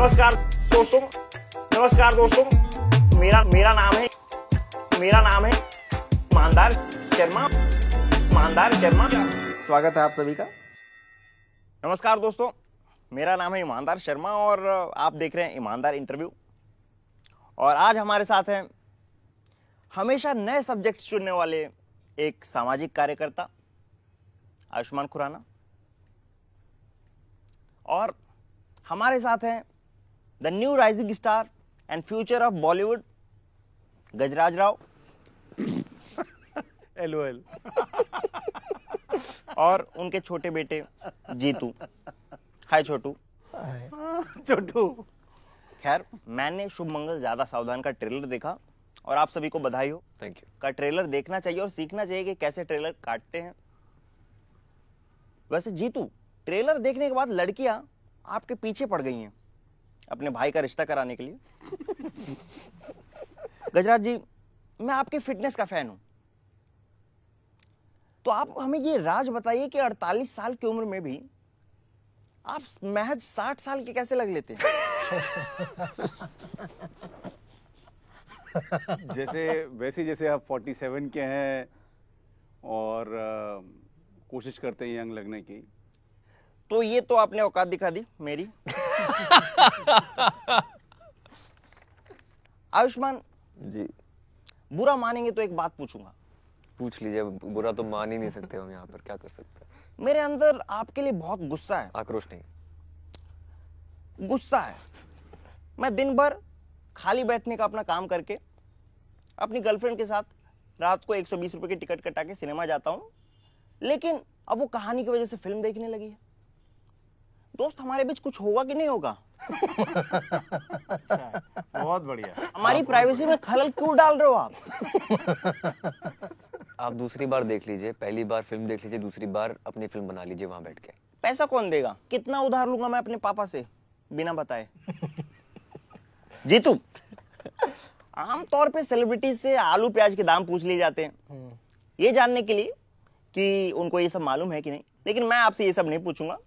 नमस्कार दोस्तों नमस्कार दोस्तों मेरा मेरा नाम है मेरा नाम है मानदार शर्मा मानदार शर्मा स्वागत है आप सभी का नमस्कार दोस्तों मेरा नाम है ईमानदार शर्मा और आप देख रहे हैं ईमानदार इंटरव्यू और आज हमारे साथ हैं हमेशा नए सब्जेक्ट चुनने वाले एक सामाजिक कार्यकर्ता आयुष्मान खुराना और हमारे साथ हैं the new rising star and future of Bollywood Gajraj Rao एलो एल और उनके छोटे बेटे जीतू हाय छोटू हाँ, छोटू खैर मैंने शुभ मंगल ज्यादा सावधान का ट्रेलर देखा और आप सभी को बधाई हो थैंक यू का ट्रेलर देखना चाहिए और सीखना चाहिए कि कैसे ट्रेलर काटते हैं वैसे जीतू ट्रेलर देखने के बाद लड़कियां आपके पीछे पड़ गई हैं अपने भाई का रिश्ता कराने के लिए गजराज जी मैं आपके फिटनेस का फैन हूं तो आप हमें ये राज बताइए कि 48 साल की उम्र में भी आप महज 60 साल के कैसे लग लेते हैं जैसे वैसे जैसे आप 47 के हैं और आ, कोशिश करते हैं यंग लगने की तो ये तो आपने औकात दिखा दी मेरी आयुष्मान जी बुरा मानेंगे तो एक बात पूछूंगा पूछ लीजिए बुरा तो मान ही नहीं सकते हम यहाँ पर क्या कर सकते हैं मेरे अंदर आपके लिए बहुत गुस्सा है आक्रोश नहीं गुस्सा है मैं दिन भर खाली बैठने का अपना काम करके अपनी गर्लफ्रेंड के साथ रात को 120 रुपए की टिकट कटा के सिनेमा जाता हूँ लेकिन अब वो कहानी की वजह से फिल्म देखने लगी है दोस्त हमारे बीच कुछ होगा कि नहीं होगा अच्छा बहुत बढ़िया हमारी प्राइवेसी में खलल क्यों डाल रहे हो आप आप दूसरी बार देख लीजिए पहली बार फिल्म देख लीजिए दूसरी बार अपनी फिल्म बना लीजिए वहां बैठ के पैसा कौन देगा कितना उधार लूंगा मैं अपने पापा से बिना बताए जीतू आमतौर पे सेलिब्रिटीज से आलू प्याज के दाम पूछ लिए जाते हैं हम्म। ये जानने के लिए कि उनको ये सब मालूम है कि नहीं लेकिन मैं आपसे ये सब नहीं पूछूंगा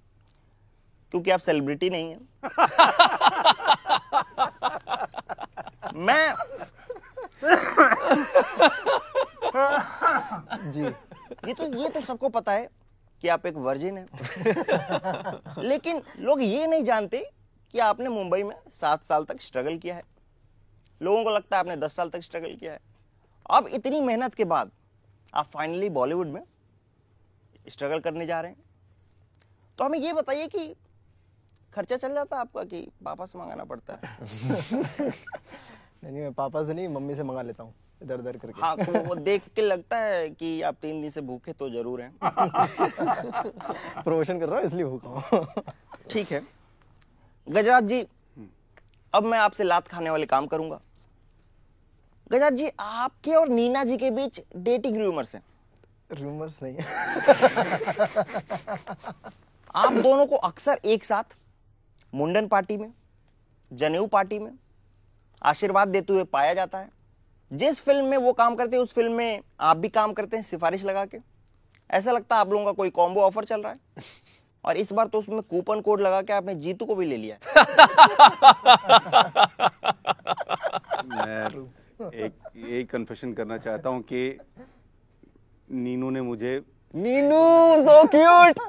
क्योंकि आप सेलिब्रिटी नहीं है मैं जी ये तो ये तो सबको पता है कि आप एक वर्जिन है लेकिन लोग ये नहीं जानते कि आपने मुंबई में सात साल तक स्ट्रगल किया है लोगों को लगता है आपने दस साल तक स्ट्रगल किया है अब इतनी मेहनत के बाद आप फाइनली बॉलीवुड में स्ट्रगल करने जा रहे हैं तो हमें ये बताइए कि खर्चा चल जाता आपका कि पापा से मंगाना पड़ता है नहीं मैं पापा से नहीं मम्मी से मंगा लेता हूँ इधर उधर करके हाँ तो वो देख के लगता है कि आप तीन दिन से भूखे तो जरूर हैं प्रमोशन कर रहा हूँ इसलिए भूखा हूँ ठीक है गजराज जी अब मैं आपसे लात खाने वाले काम करूंगा गजराज जी आपके और नीना जी के बीच डेटिंग रूमर्स हैं रूमर्स नहीं है आप दोनों को अक्सर एक साथ मुंडन पार्टी में जनेऊ पार्टी में आशीर्वाद देते हुए पाया जाता है जिस फिल्म में वो काम करते हैं उस फिल्म में आप भी काम करते हैं सिफारिश लगा के ऐसा लगता है आप लोगों का कोई कॉम्बो ऑफर चल रहा है और इस बार तो उसमें कूपन कोड लगा के आपने जीतू को भी ले लिया मैं एक एक कन्फेशन करना चाहता हूँ कि नीनू ने मुझे नीनू सो क्यूट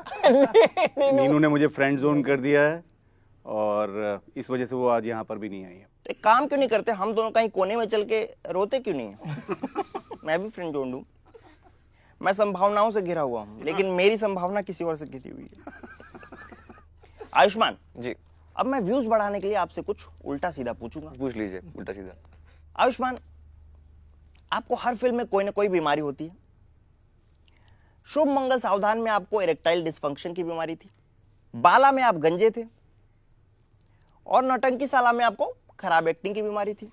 नीनू ने मुझे फ्रेंड जोन कर दिया है और इस वजह से वो आज यहाँ पर भी नहीं आई है तो एक काम क्यों नहीं करते हम दोनों कहीं कोने में चल के रोते क्यों नहीं है मैं भी फ्रेंड जोड़ लूँ मैं संभावनाओं से घिरा हुआ हूँ लेकिन मेरी संभावना किसी और से घिरी हुई है आयुष्मान जी अब मैं व्यूज बढ़ाने के लिए आपसे कुछ उल्टा सीधा पूछूंगा पूछ लीजिए उल्टा सीधा आयुष्मान आपको हर फिल्म में कोई ना कोई बीमारी होती है शुभ मंगल सावधान में आपको इरेक्टाइल डिस्फंक्शन की बीमारी थी बाला में आप गंजे थे और नौटंकी साला में आपको खराब एक्टिंग की बीमारी थी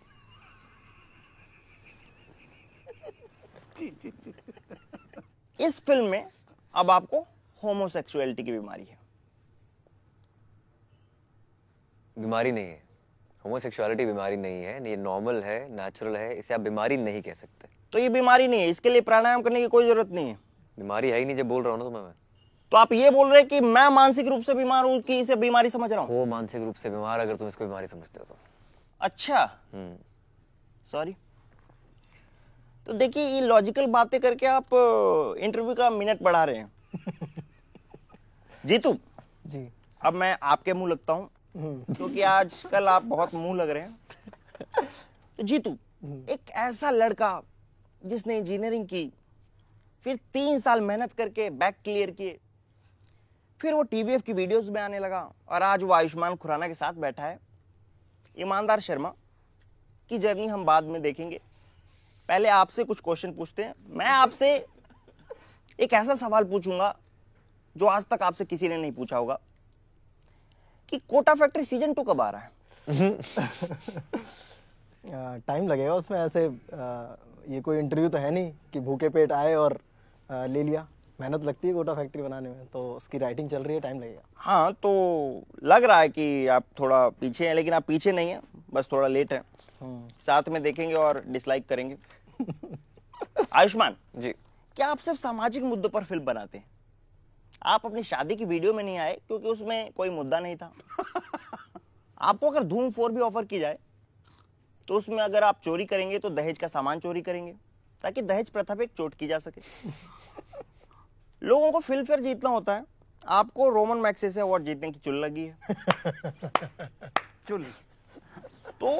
इस फिल्म में अब आपको होमोसेक्सुअलिटी की बीमारी है बीमारी नहीं है होमोसेक्सुअलिटी बीमारी नहीं है ये नॉर्मल है नेचुरल है इसे आप बीमारी नहीं कह सकते तो ये बीमारी नहीं है इसके लिए प्राणायाम करने की कोई जरूरत नहीं है बीमारी है ही नहीं जब बोल रहा हूँ ना तो मैं तो आप ये बोल रहे हैं कि मैं मानसिक रूप से बीमार हूँ कि इसे बीमारी समझ रहा हूँ वो मानसिक रूप से बीमार अगर तुम इसको बीमारी समझते हो तो अच्छा सॉरी हम्म। तो देखिए ये लॉजिकल बातें करके आप इंटरव्यू का मिनट बढ़ा रहे हैं जीतू जी अब मैं आपके मुंह लगता हूँ हम्म। क्योंकि तो आजकल आप बहुत मुंह लग रहे हैं तो जीतू हम्म। एक ऐसा लड़का जिसने इंजीनियरिंग की फिर तीन साल मेहनत करके बैक क्लियर किए फिर वो टी की वीडियोस में आने लगा और आज वो आयुष्मान खुराना के साथ बैठा है ईमानदार शर्मा की जर्नी हम बाद में देखेंगे पहले आपसे कुछ क्वेश्चन पूछते हैं मैं आपसे एक ऐसा सवाल पूछूंगा जो आज तक आपसे किसी ने नहीं पूछा होगा कि कोटा फैक्ट्री सीजन टू कब आ रहा है टाइम लगेगा उसमें ऐसे आ, ये कोई इंटरव्यू तो है नहीं कि भूखे पेट आए और आ, ले लिया मेहनत लगती है गोटा फैक्ट्री बनाने में तो उसकी राइटिंग चल रही है टाइम लगेगा हाँ तो लग रहा है कि आप थोड़ा पीछे हैं लेकिन आप पीछे नहीं हैं बस थोड़ा लेट है हम्म। साथ में देखेंगे और डिसलाइक करेंगे आयुष्मान जी क्या आप सिर्फ सामाजिक मुद्दों पर फिल्म बनाते हैं आप अपनी शादी की वीडियो में नहीं आए क्योंकि उसमें कोई मुद्दा नहीं था आपको अगर धूम फोर भी ऑफर की जाए तो उसमें अगर आप चोरी करेंगे तो दहेज का सामान चोरी करेंगे ताकि दहेज प्रथा पे चोट की जा सके लोगों को फिल्म फेयर जीतना होता है आपको रोमन मैक्से से अवार्ड जीतने की चुल लगी है चुल तो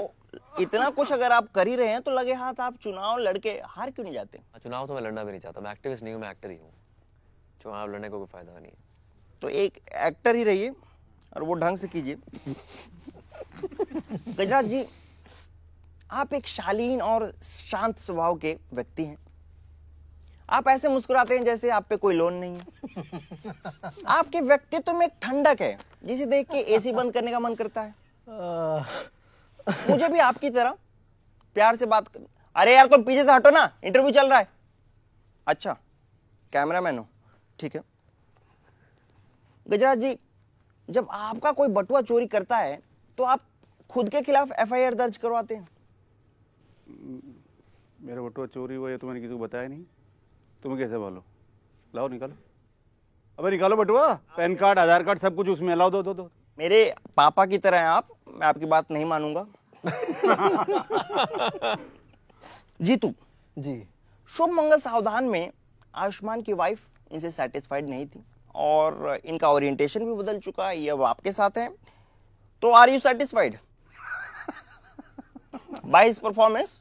इतना कुछ अगर आप कर ही रहे हैं तो लगे हाथ आप चुनाव लड़के हार क्यों नहीं जाते हाँ, चुनाव तो मैं लड़ना भी नहीं चाहता मैं एक्टिविस्ट नहीं हूँ मैं एक्टर ही हूँ चुनाव लड़ने को कोई फायदा नहीं है तो एक एक्टर ही रहिए और वो ढंग से कीजिए गजराज जी आप एक शालीन और शांत स्वभाव के व्यक्ति हैं आप ऐसे मुस्कुराते हैं जैसे आप पे कोई लोन नहीं है आपके व्यक्तित्व में एक ठंडक है जिसे देख के एसी बंद करने का मन करता है मुझे भी आपकी तरह प्यार से बात कर अरे यार तुम तो पीछे से हटो ना इंटरव्यू चल रहा है अच्छा कैमरा मैन हो ठीक है गजराज जी जब आपका कोई बटुआ चोरी करता है तो आप खुद के खिलाफ एफआईआर दर्ज करवाते हैं मेरा बटुआ चोरी हुआ ये तो मैंने किसी को बताया नहीं तुम्हें कैसे बोलो लाओ निकालो अबे निकालो बटुआ पैन कार्ड आधार कार्ड सब कुछ उसमें लाओ दो दो दो मेरे पापा की तरह हैं आप मैं आपकी बात नहीं मानूंगा जी तू जी शुभ मंगल सावधान में आयुष्मान की वाइफ इनसे सेटिस्फाइड नहीं थी और इनका ओरिएंटेशन भी बदल चुका है ये अब आपके साथ हैं तो are you satisfied by his performance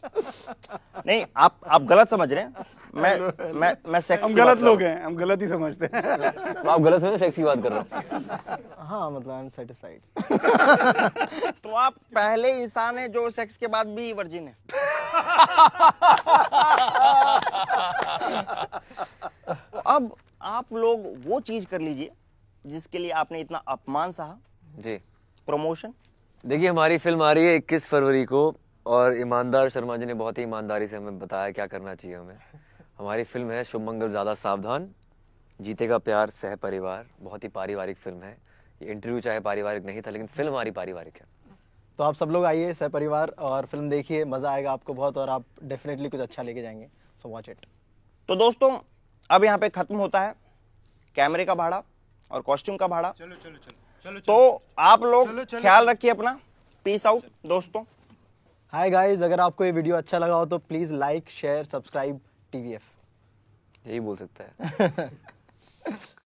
नहीं आप आप गलत समझ रहे हैं मैं मैं मैं सेक्स हम गलत लोग हैं हम गलत ही समझते हैं आप गलत समझे सेक्स की बात कर रहे हो हाँ मतलब आई एम सेटिस्फाइड तो आप पहले इंसान है जो सेक्स के बाद भी वर्जिन है तो अब आप लोग वो चीज कर लीजिए जिसके लिए आपने इतना अपमान सहा जी प्रमोशन देखिए हमारी फिल्म आ रही है इक्कीस फरवरी को और ईमानदार शर्मा जी ने बहुत ही ईमानदारी से हमें बताया क्या करना चाहिए हमें हमारी फिल्म है शुभ मंगल ज़्यादा सावधान जीते का प्यार सह परिवार बहुत ही पारिवारिक फिल्म है ये इंटरव्यू चाहे पारिवारिक नहीं था लेकिन फिल्म हमारी पारिवारिक है तो आप सब लोग आइए सह परिवार और फिल्म देखिए मज़ा आएगा आपको बहुत और आप डेफिनेटली कुछ अच्छा लेके जाएंगे सो वॉच इट तो दोस्तों अब यहाँ पे ख़त्म होता है कैमरे का भाड़ा और कॉस्ट्यूम का भाड़ा चलो चलो चलो, चलो तो आप लोग ख्याल रखिए अपना पीस आउट दोस्तों हाय गाइज अगर आपको ये वीडियो अच्छा लगा हो तो please like share subscribe TVF यही बोल सकता है